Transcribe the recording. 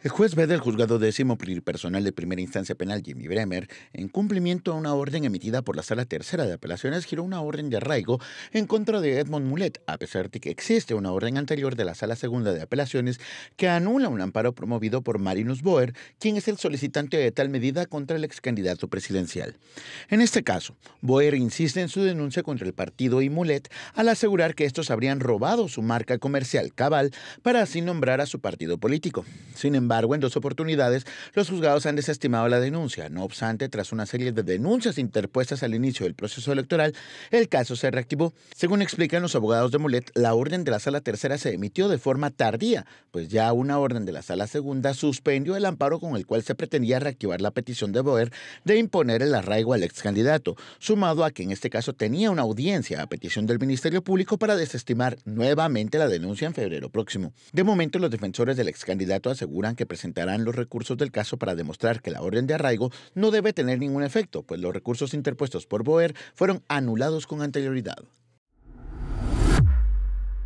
El juez B del juzgado décimo personal de primera instancia penal Jimmy Bremer, en cumplimiento a una orden emitida por la Sala Tercera de Apelaciones, giró una orden de arraigo en contra de Edmond Mulet, a pesar de que existe una orden anterior de la Sala Segunda de Apelaciones que anula un amparo promovido por Marinus Boer, quien es el solicitante de tal medida contra el ex candidato presidencial. En este caso, Boer insiste en su denuncia contra el partido y Mulet al asegurar que estos habrían robado su marca comercial Cabal para así nombrar a su partido político. Sin embargo, embargo, en dos oportunidades, los juzgados han desestimado la denuncia. No obstante, tras una serie de denuncias interpuestas al inicio del proceso electoral, el caso se reactivó. Según explican los abogados de Mulet, la orden de la sala tercera se emitió de forma tardía, pues ya una orden de la sala segunda suspendió el amparo con el cual se pretendía reactivar la petición de Boer de imponer el arraigo al ex candidato, sumado a que en este caso tenía una audiencia a petición del Ministerio Público para desestimar nuevamente la denuncia en febrero próximo. De momento, los defensores del ex candidato aseguran que presentarán los recursos del caso para demostrar que la orden de arraigo no debe tener ningún efecto, pues los recursos interpuestos por Boer fueron anulados con anterioridad.